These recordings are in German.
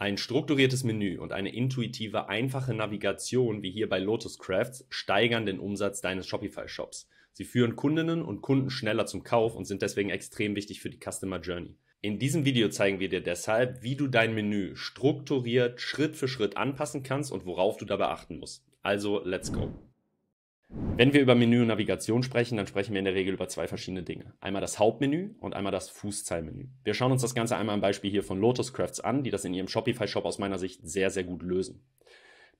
Ein strukturiertes Menü und eine intuitive, einfache Navigation wie hier bei Lotus Crafts steigern den Umsatz deines Shopify-Shops. Sie führen Kundinnen und Kunden schneller zum Kauf und sind deswegen extrem wichtig für die Customer Journey. In diesem Video zeigen wir dir deshalb, wie du dein Menü strukturiert Schritt für Schritt anpassen kannst und worauf du dabei achten musst. Also, let's go! Wenn wir über Menü und Navigation sprechen, dann sprechen wir in der Regel über zwei verschiedene Dinge. Einmal das Hauptmenü und einmal das Fußzeilmenü. Wir schauen uns das Ganze einmal am Beispiel hier von Lotus Crafts an, die das in ihrem Shopify-Shop aus meiner Sicht sehr, sehr gut lösen.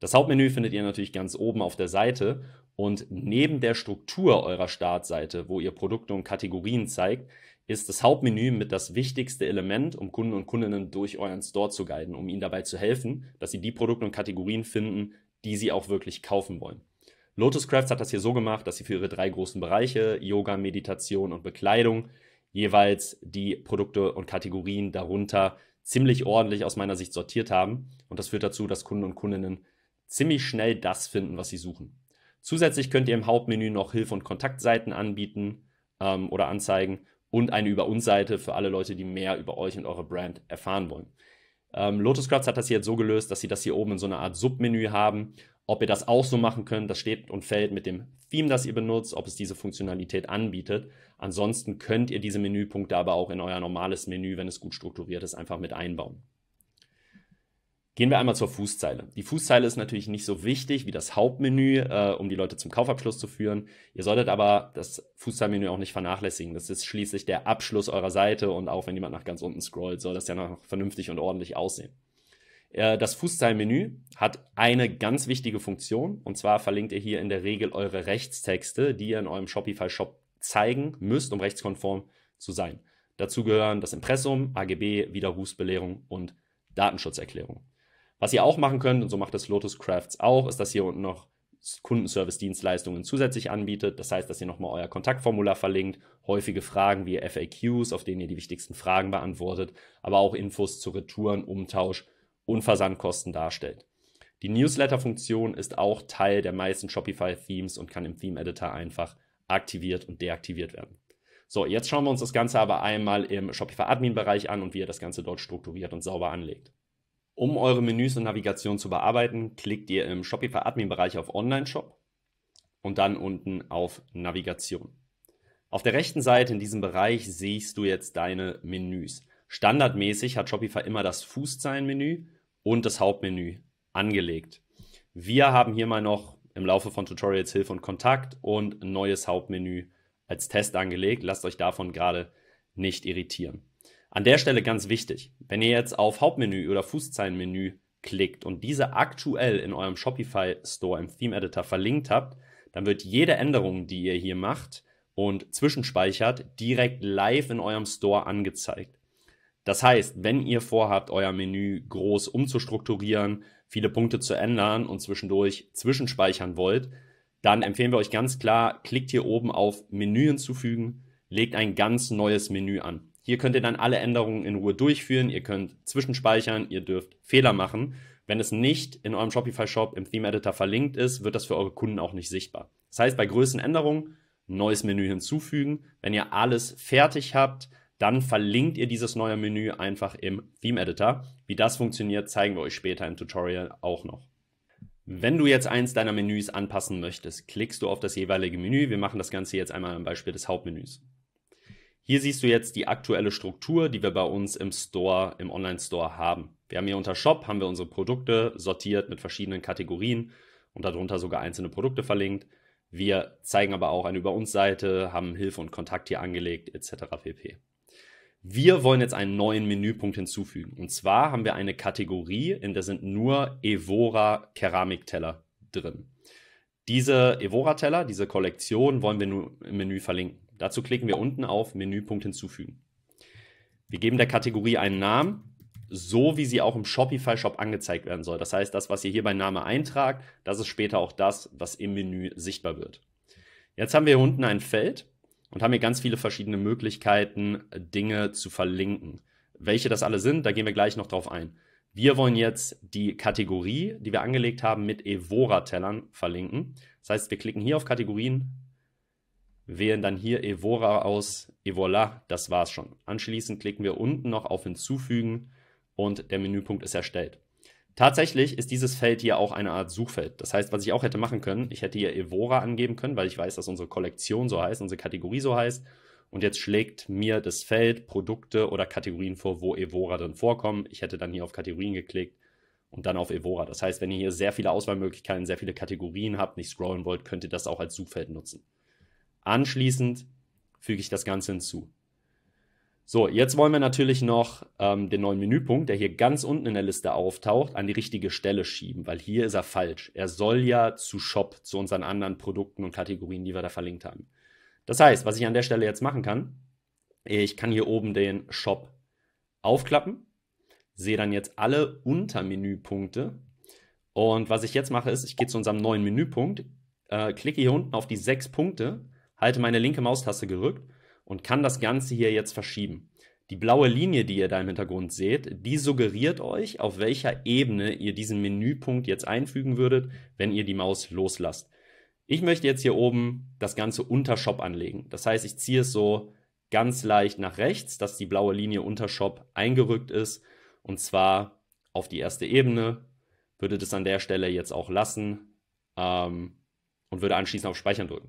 Das Hauptmenü findet ihr natürlich ganz oben auf der Seite und neben der Struktur eurer Startseite, wo ihr Produkte und Kategorien zeigt, ist das Hauptmenü mit das wichtigste Element, um Kunden und Kundinnen durch euren Store zu guiden, um ihnen dabei zu helfen, dass sie die Produkte und Kategorien finden, die sie auch wirklich kaufen wollen. Lotus Crafts hat das hier so gemacht, dass sie für ihre drei großen Bereiche, Yoga, Meditation und Bekleidung, jeweils die Produkte und Kategorien darunter ziemlich ordentlich aus meiner Sicht sortiert haben. Und das führt dazu, dass Kunden und Kundinnen ziemlich schnell das finden, was sie suchen. Zusätzlich könnt ihr im Hauptmenü noch Hilfe- und Kontaktseiten anbieten ähm, oder anzeigen und eine Über uns Seite für alle Leute, die mehr über euch und eure Brand erfahren wollen. Ähm, Lotus Crafts hat das hier jetzt so gelöst, dass sie das hier oben in so einer Art Submenü haben ob ihr das auch so machen könnt, das steht und fällt mit dem Theme, das ihr benutzt, ob es diese Funktionalität anbietet. Ansonsten könnt ihr diese Menüpunkte aber auch in euer normales Menü, wenn es gut strukturiert ist, einfach mit einbauen. Gehen wir einmal zur Fußzeile. Die Fußzeile ist natürlich nicht so wichtig wie das Hauptmenü, äh, um die Leute zum Kaufabschluss zu führen. Ihr solltet aber das Fußzeilmenü auch nicht vernachlässigen. Das ist schließlich der Abschluss eurer Seite und auch wenn jemand nach ganz unten scrollt, soll das ja noch vernünftig und ordentlich aussehen. Äh, das Fußzeilmenü hat eine ganz wichtige Funktion und zwar verlinkt ihr hier in der Regel eure Rechtstexte, die ihr in eurem Shopify-Shop zeigen müsst, um rechtskonform zu sein. Dazu gehören das Impressum, AGB, Widerrufsbelehrung und Datenschutzerklärung. Was ihr auch machen könnt, und so macht das Lotus Crafts auch, ist, dass ihr unten noch Kundenservice-Dienstleistungen zusätzlich anbietet. Das heißt, dass ihr nochmal euer Kontaktformular verlinkt, häufige Fragen wie FAQs, auf denen ihr die wichtigsten Fragen beantwortet, aber auch Infos zu Retouren, Umtausch und Versandkosten darstellt. Die Newsletter-Funktion ist auch Teil der meisten Shopify-Themes und kann im Theme-Editor einfach aktiviert und deaktiviert werden. So, jetzt schauen wir uns das Ganze aber einmal im Shopify-Admin-Bereich an und wie ihr das Ganze dort strukturiert und sauber anlegt. Um eure Menüs und Navigation zu bearbeiten, klickt ihr im Shopify-Admin-Bereich auf Online-Shop und dann unten auf Navigation. Auf der rechten Seite in diesem Bereich siehst du jetzt deine Menüs. Standardmäßig hat Shopify immer das Fußzeilen-Menü und das Hauptmenü angelegt. Wir haben hier mal noch im Laufe von Tutorials Hilfe und Kontakt und ein neues Hauptmenü als Test angelegt. Lasst euch davon gerade nicht irritieren. An der Stelle ganz wichtig, wenn ihr jetzt auf Hauptmenü oder Fußzeilenmenü klickt und diese aktuell in eurem Shopify Store im Theme Editor verlinkt habt, dann wird jede Änderung, die ihr hier macht und zwischenspeichert, direkt live in eurem Store angezeigt. Das heißt, wenn ihr vorhabt, euer Menü groß umzustrukturieren, viele Punkte zu ändern und zwischendurch zwischenspeichern wollt, dann empfehlen wir euch ganz klar, klickt hier oben auf Menü hinzufügen, legt ein ganz neues Menü an. Hier könnt ihr dann alle Änderungen in Ruhe durchführen, ihr könnt zwischenspeichern, ihr dürft Fehler machen. Wenn es nicht in eurem Shopify-Shop im Theme Editor verlinkt ist, wird das für eure Kunden auch nicht sichtbar. Das heißt, bei größten Änderungen neues Menü hinzufügen. Wenn ihr alles fertig habt, dann verlinkt ihr dieses neue Menü einfach im Theme Editor. Wie das funktioniert, zeigen wir euch später im Tutorial auch noch. Wenn du jetzt eins deiner Menüs anpassen möchtest, klickst du auf das jeweilige Menü. Wir machen das Ganze jetzt einmal am Beispiel des Hauptmenüs. Hier siehst du jetzt die aktuelle Struktur, die wir bei uns im Store, im Online-Store haben. Wir haben hier unter Shop, haben wir unsere Produkte sortiert mit verschiedenen Kategorien und darunter sogar einzelne Produkte verlinkt. Wir zeigen aber auch eine Über uns Seite, haben Hilfe und Kontakt hier angelegt etc. pp. Wir wollen jetzt einen neuen Menüpunkt hinzufügen. Und zwar haben wir eine Kategorie, in der sind nur Evora Keramikteller drin. Diese Evora-Teller, diese Kollektion wollen wir nun im Menü verlinken. Dazu klicken wir unten auf Menüpunkt hinzufügen. Wir geben der Kategorie einen Namen, so wie sie auch im Shopify-Shop angezeigt werden soll. Das heißt, das, was ihr hier bei Name eintragt, das ist später auch das, was im Menü sichtbar wird. Jetzt haben wir hier unten ein Feld, und haben hier ganz viele verschiedene Möglichkeiten, Dinge zu verlinken. Welche das alle sind, da gehen wir gleich noch drauf ein. Wir wollen jetzt die Kategorie, die wir angelegt haben, mit Evora-Tellern verlinken. Das heißt, wir klicken hier auf Kategorien, wählen dann hier Evora aus, et voilà, das war's schon. Anschließend klicken wir unten noch auf Hinzufügen und der Menüpunkt ist erstellt. Tatsächlich ist dieses Feld hier auch eine Art Suchfeld. Das heißt, was ich auch hätte machen können, ich hätte hier Evora angeben können, weil ich weiß, dass unsere Kollektion so heißt, unsere Kategorie so heißt. Und jetzt schlägt mir das Feld Produkte oder Kategorien vor, wo Evora drin vorkommen. Ich hätte dann hier auf Kategorien geklickt und dann auf Evora. Das heißt, wenn ihr hier sehr viele Auswahlmöglichkeiten, sehr viele Kategorien habt, nicht scrollen wollt, könnt ihr das auch als Suchfeld nutzen. Anschließend füge ich das Ganze hinzu. So, jetzt wollen wir natürlich noch ähm, den neuen Menüpunkt, der hier ganz unten in der Liste auftaucht, an die richtige Stelle schieben, weil hier ist er falsch. Er soll ja zu Shop, zu unseren anderen Produkten und Kategorien, die wir da verlinkt haben. Das heißt, was ich an der Stelle jetzt machen kann, ich kann hier oben den Shop aufklappen, sehe dann jetzt alle Untermenüpunkte. Und was ich jetzt mache, ist, ich gehe zu unserem neuen Menüpunkt, äh, klicke hier unten auf die sechs Punkte, halte meine linke Maustaste gerückt und kann das Ganze hier jetzt verschieben. Die blaue Linie, die ihr da im Hintergrund seht, die suggeriert euch, auf welcher Ebene ihr diesen Menüpunkt jetzt einfügen würdet, wenn ihr die Maus loslasst. Ich möchte jetzt hier oben das Ganze unter Shop anlegen. Das heißt, ich ziehe es so ganz leicht nach rechts, dass die blaue Linie unter Shop eingerückt ist. Und zwar auf die erste Ebene. Würde das an der Stelle jetzt auch lassen ähm, und würde anschließend auf Speichern drücken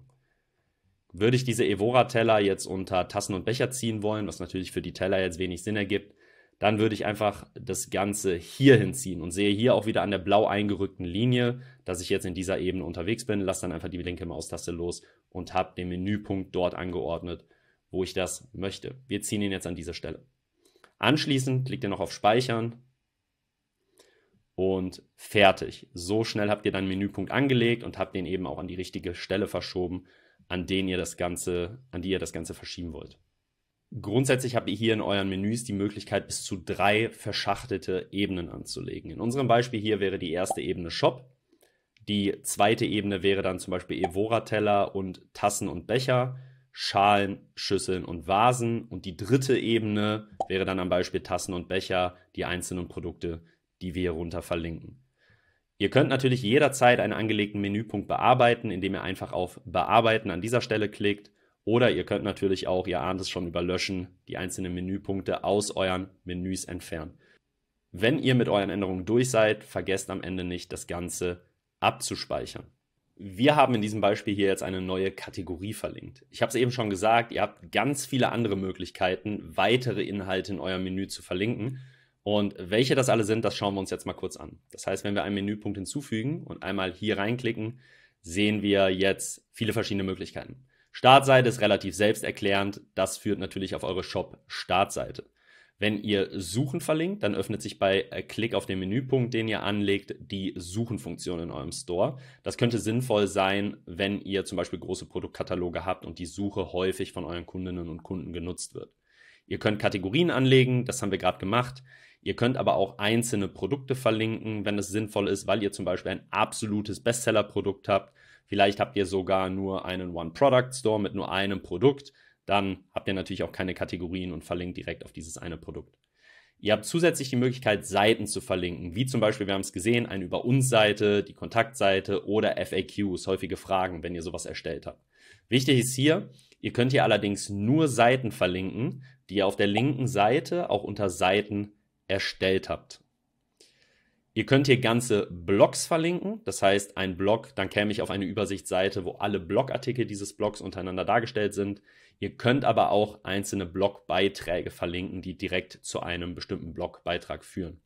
würde ich diese Evora-Teller jetzt unter Tassen und Becher ziehen wollen, was natürlich für die Teller jetzt wenig Sinn ergibt, dann würde ich einfach das Ganze hier hinziehen und sehe hier auch wieder an der blau eingerückten Linie, dass ich jetzt in dieser Ebene unterwegs bin, lasse dann einfach die linke Maustaste los und habe den Menüpunkt dort angeordnet, wo ich das möchte. Wir ziehen ihn jetzt an dieser Stelle. Anschließend klickt ihr noch auf Speichern und fertig. So schnell habt ihr dann Menüpunkt angelegt und habt den eben auch an die richtige Stelle verschoben, an denen ihr das Ganze, an die ihr das Ganze verschieben wollt. Grundsätzlich habt ihr hier in euren Menüs die Möglichkeit, bis zu drei verschachtelte Ebenen anzulegen. In unserem Beispiel hier wäre die erste Ebene Shop. Die zweite Ebene wäre dann zum Beispiel Evora-Teller und Tassen und Becher, Schalen, Schüsseln und Vasen. Und die dritte Ebene wäre dann am Beispiel Tassen und Becher, die einzelnen Produkte, die wir hier runter verlinken. Ihr könnt natürlich jederzeit einen angelegten Menüpunkt bearbeiten, indem ihr einfach auf Bearbeiten an dieser Stelle klickt. Oder ihr könnt natürlich auch, ihr ahnt es schon, über Löschen die einzelnen Menüpunkte aus euren Menüs entfernen. Wenn ihr mit euren Änderungen durch seid, vergesst am Ende nicht, das Ganze abzuspeichern. Wir haben in diesem Beispiel hier jetzt eine neue Kategorie verlinkt. Ich habe es eben schon gesagt, ihr habt ganz viele andere Möglichkeiten, weitere Inhalte in euer Menü zu verlinken. Und welche das alle sind, das schauen wir uns jetzt mal kurz an. Das heißt, wenn wir einen Menüpunkt hinzufügen und einmal hier reinklicken, sehen wir jetzt viele verschiedene Möglichkeiten. Startseite ist relativ selbsterklärend. Das führt natürlich auf eure Shop-Startseite. Wenn ihr Suchen verlinkt, dann öffnet sich bei äh, Klick auf den Menüpunkt, den ihr anlegt, die Suchenfunktion in eurem Store. Das könnte sinnvoll sein, wenn ihr zum Beispiel große Produktkataloge habt und die Suche häufig von euren Kundinnen und Kunden genutzt wird. Ihr könnt Kategorien anlegen, das haben wir gerade gemacht. Ihr könnt aber auch einzelne Produkte verlinken, wenn es sinnvoll ist, weil ihr zum Beispiel ein absolutes Bestseller-Produkt habt. Vielleicht habt ihr sogar nur einen One-Product-Store mit nur einem Produkt. Dann habt ihr natürlich auch keine Kategorien und verlinkt direkt auf dieses eine Produkt. Ihr habt zusätzlich die Möglichkeit, Seiten zu verlinken, wie zum Beispiel, wir haben es gesehen, eine Über uns-Seite, die Kontaktseite oder FAQs, häufige Fragen, wenn ihr sowas erstellt habt. Wichtig ist hier, ihr könnt hier allerdings nur Seiten verlinken, die ihr auf der linken Seite auch unter Seiten erstellt habt. Ihr könnt hier ganze Blogs verlinken, das heißt ein Blog, dann käme ich auf eine Übersichtsseite, wo alle Blogartikel dieses Blogs untereinander dargestellt sind. Ihr könnt aber auch einzelne Blogbeiträge verlinken, die direkt zu einem bestimmten Blogbeitrag führen.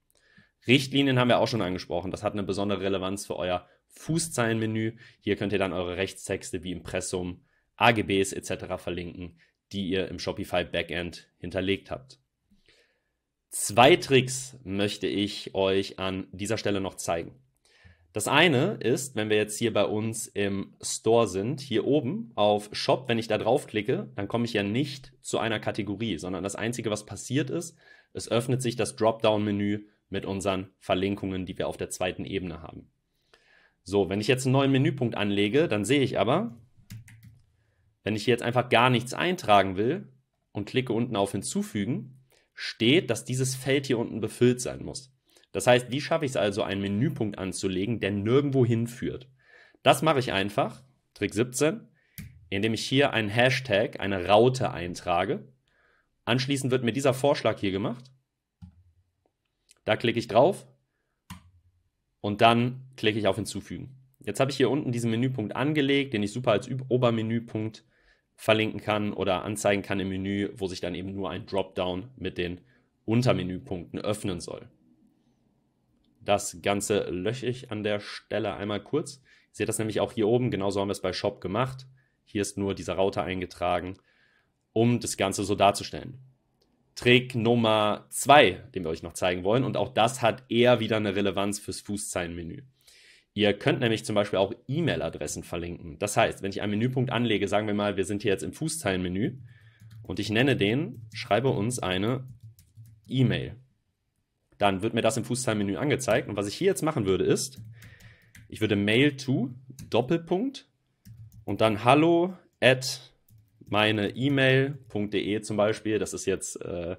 Richtlinien haben wir auch schon angesprochen, das hat eine besondere Relevanz für euer Fußzeilenmenü. Hier könnt ihr dann eure Rechtstexte wie Impressum, AGBs etc. verlinken, die ihr im Shopify Backend hinterlegt habt. Zwei Tricks möchte ich euch an dieser Stelle noch zeigen. Das eine ist, wenn wir jetzt hier bei uns im Store sind, hier oben auf Shop, wenn ich da draufklicke, dann komme ich ja nicht zu einer Kategorie, sondern das Einzige, was passiert ist, es öffnet sich das Dropdown-Menü mit unseren Verlinkungen, die wir auf der zweiten Ebene haben. So, wenn ich jetzt einen neuen Menüpunkt anlege, dann sehe ich aber, wenn ich hier jetzt einfach gar nichts eintragen will und klicke unten auf Hinzufügen, steht, dass dieses Feld hier unten befüllt sein muss. Das heißt, wie schaffe ich es also, einen Menüpunkt anzulegen, der nirgendwo hinführt? Das mache ich einfach, Trick 17, indem ich hier einen Hashtag, eine Raute eintrage. Anschließend wird mir dieser Vorschlag hier gemacht. Da klicke ich drauf und dann klicke ich auf Hinzufügen. Jetzt habe ich hier unten diesen Menüpunkt angelegt, den ich super als Obermenüpunkt verlinken kann oder anzeigen kann im Menü, wo sich dann eben nur ein Dropdown mit den Untermenüpunkten öffnen soll. Das Ganze lösche ich an der Stelle einmal kurz. Ihr seht das nämlich auch hier oben, genauso haben wir es bei Shop gemacht. Hier ist nur dieser Router eingetragen, um das Ganze so darzustellen. Trick Nummer 2, den wir euch noch zeigen wollen, und auch das hat eher wieder eine Relevanz fürs Fußzeilenmenü. Ihr könnt nämlich zum Beispiel auch E-Mail-Adressen verlinken. Das heißt, wenn ich einen Menüpunkt anlege, sagen wir mal, wir sind hier jetzt im Fußzeilenmenü und ich nenne den, schreibe uns eine E-Mail. Dann wird mir das im Fußzeilenmenü angezeigt. Und was ich hier jetzt machen würde, ist, ich würde Mail to Doppelpunkt und dann Hallo at meine E-Mail.de zum Beispiel. Das ist jetzt äh,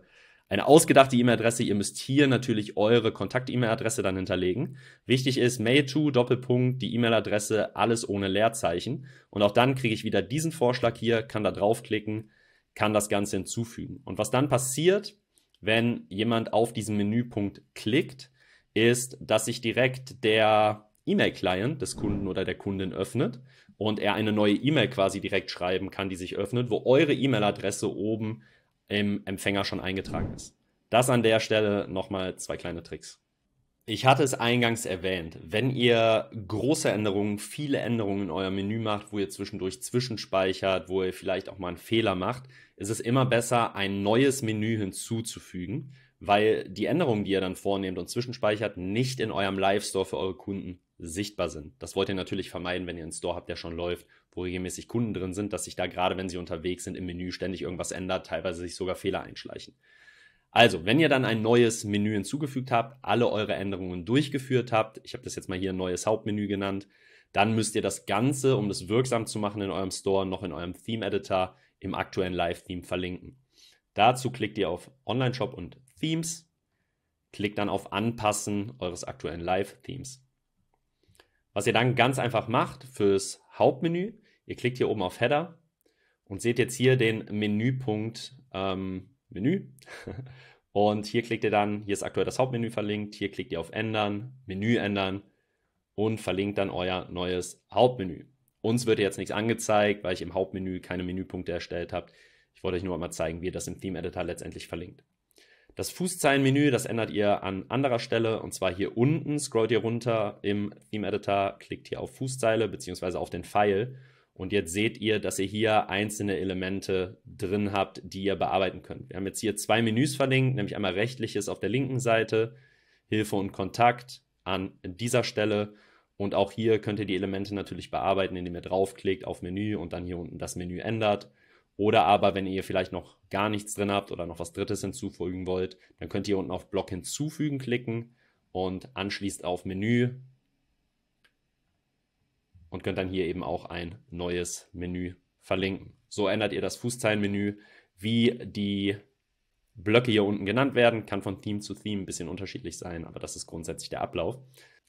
eine ausgedachte E-Mail-Adresse. Ihr müsst hier natürlich eure Kontakt-E-Mail-Adresse dann hinterlegen. Wichtig ist mail to Doppelpunkt, die E-Mail-Adresse, alles ohne Leerzeichen. Und auch dann kriege ich wieder diesen Vorschlag hier, kann da draufklicken, kann das Ganze hinzufügen. Und was dann passiert, wenn jemand auf diesen Menüpunkt klickt, ist, dass sich direkt der E-Mail-Client des Kunden oder der Kundin öffnet und er eine neue E-Mail quasi direkt schreiben kann, die sich öffnet, wo eure E-Mail-Adresse oben im Empfänger schon eingetragen ist. Das an der Stelle nochmal zwei kleine Tricks. Ich hatte es eingangs erwähnt, wenn ihr große Änderungen, viele Änderungen in eurem Menü macht, wo ihr zwischendurch zwischenspeichert, wo ihr vielleicht auch mal einen Fehler macht, ist es immer besser, ein neues Menü hinzuzufügen, weil die Änderungen, die ihr dann vornehmt und zwischenspeichert, nicht in eurem Live-Store für eure Kunden sichtbar sind. Das wollt ihr natürlich vermeiden, wenn ihr einen Store habt, der schon läuft, wo regelmäßig Kunden drin sind, dass sich da gerade, wenn sie unterwegs sind, im Menü ständig irgendwas ändert, teilweise sich sogar Fehler einschleichen. Also, wenn ihr dann ein neues Menü hinzugefügt habt, alle eure Änderungen durchgeführt habt, ich habe das jetzt mal hier ein neues Hauptmenü genannt, dann müsst ihr das Ganze, um das wirksam zu machen in eurem Store, noch in eurem Theme-Editor im aktuellen Live-Theme verlinken. Dazu klickt ihr auf Online-Shop und Themes, klickt dann auf Anpassen eures aktuellen Live-Themes. Was ihr dann ganz einfach macht fürs Hauptmenü, ihr klickt hier oben auf Header und seht jetzt hier den Menüpunkt ähm, Menü. Und hier klickt ihr dann, hier ist aktuell das Hauptmenü verlinkt, hier klickt ihr auf Ändern, Menü ändern und verlinkt dann euer neues Hauptmenü. Uns wird jetzt nichts angezeigt, weil ich im Hauptmenü keine Menüpunkte erstellt habe. Ich wollte euch nur mal zeigen, wie ihr das im Theme Editor letztendlich verlinkt. Das Fußzeilenmenü, das ändert ihr an anderer Stelle und zwar hier unten. Scrollt ihr runter im Theme Editor, klickt hier auf Fußzeile bzw. auf den Pfeil und jetzt seht ihr, dass ihr hier einzelne Elemente drin habt, die ihr bearbeiten könnt. Wir haben jetzt hier zwei Menüs verlinkt, nämlich einmal rechtliches auf der linken Seite, Hilfe und Kontakt an dieser Stelle und auch hier könnt ihr die Elemente natürlich bearbeiten, indem ihr draufklickt auf Menü und dann hier unten das Menü ändert. Oder aber, wenn ihr vielleicht noch gar nichts drin habt oder noch was Drittes hinzufügen wollt, dann könnt ihr unten auf Block hinzufügen klicken und anschließend auf Menü und könnt dann hier eben auch ein neues Menü verlinken. So ändert ihr das Fußzeilenmenü, wie die Blöcke hier unten genannt werden. Kann von Theme zu Theme ein bisschen unterschiedlich sein, aber das ist grundsätzlich der Ablauf.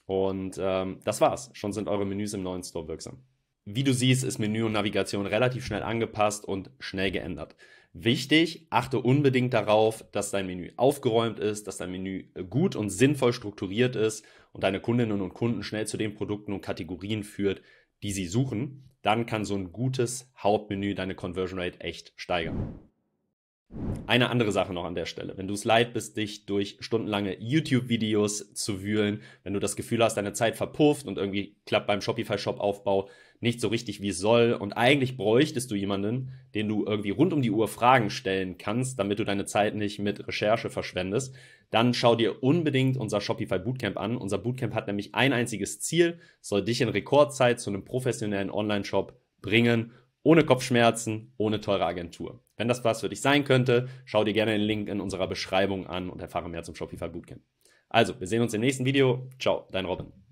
Und ähm, das war's. Schon sind eure Menüs im neuen Store wirksam wie du siehst, ist Menü und Navigation relativ schnell angepasst und schnell geändert. Wichtig, achte unbedingt darauf, dass dein Menü aufgeräumt ist, dass dein Menü gut und sinnvoll strukturiert ist und deine Kundinnen und Kunden schnell zu den Produkten und Kategorien führt, die sie suchen. Dann kann so ein gutes Hauptmenü deine Conversion Rate echt steigern. Eine andere Sache noch an der Stelle. Wenn du es leid bist, dich durch stundenlange YouTube-Videos zu wühlen, wenn du das Gefühl hast, deine Zeit verpufft und irgendwie klappt beim Shopify-Shop-Aufbau nicht so richtig, wie es soll und eigentlich bräuchtest du jemanden, den du irgendwie rund um die Uhr Fragen stellen kannst, damit du deine Zeit nicht mit Recherche verschwendest, dann schau dir unbedingt unser Shopify Bootcamp an. Unser Bootcamp hat nämlich ein einziges Ziel, soll dich in Rekordzeit zu einem professionellen Online-Shop bringen, ohne Kopfschmerzen, ohne teure Agentur. Wenn das was für dich sein könnte, schau dir gerne den Link in unserer Beschreibung an und erfahre mehr zum Shopify Bootcamp. Also, wir sehen uns im nächsten Video. Ciao, dein Robin.